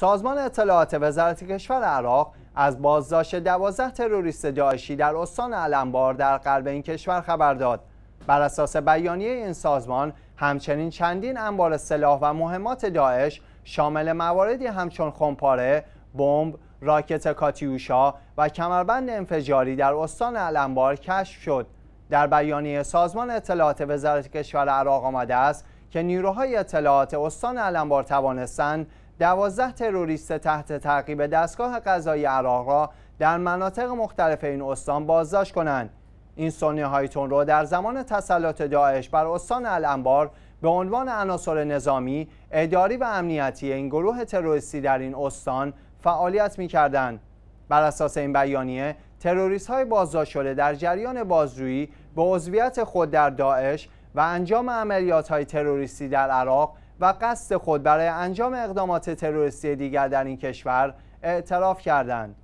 سازمان اطلاعات وزارت کشور عراق از بازداشت دوازده تروریست داعشی در استان علمبار در قلب این کشور خبر داد بر اساس بیانیه این سازمان همچنین چندین انبار سلاح و مهمات داعش شامل مواردی همچون خمپاره، بمب، راکت کاتیوشا و کمربند انفجاری در استان علمبار کشف شد در بیانیه سازمان اطلاعات وزارت کشور عراق آمده است که نیروهای اطلاعات استان علمبار توانستند دوازده تروریست تحت تعقیب دستگاه قضایی عراق را در مناطق مختلف این استان بازداشت کنند این سنی هایتون را در زمان تسلط داعش بر استان الانبار به عنوان عناصر نظامی، اداری و امنیتی این گروه تروریستی در این استان فعالیت می کردن. بر اساس این بیانیه، تروریست های بازداشت شده در جریان بازجویی به عضویت خود در داعش و انجام عملیات های تروریستی در عراق و قصد خود برای انجام اقدامات تروریستی دیگر در این کشور اعتراف کردند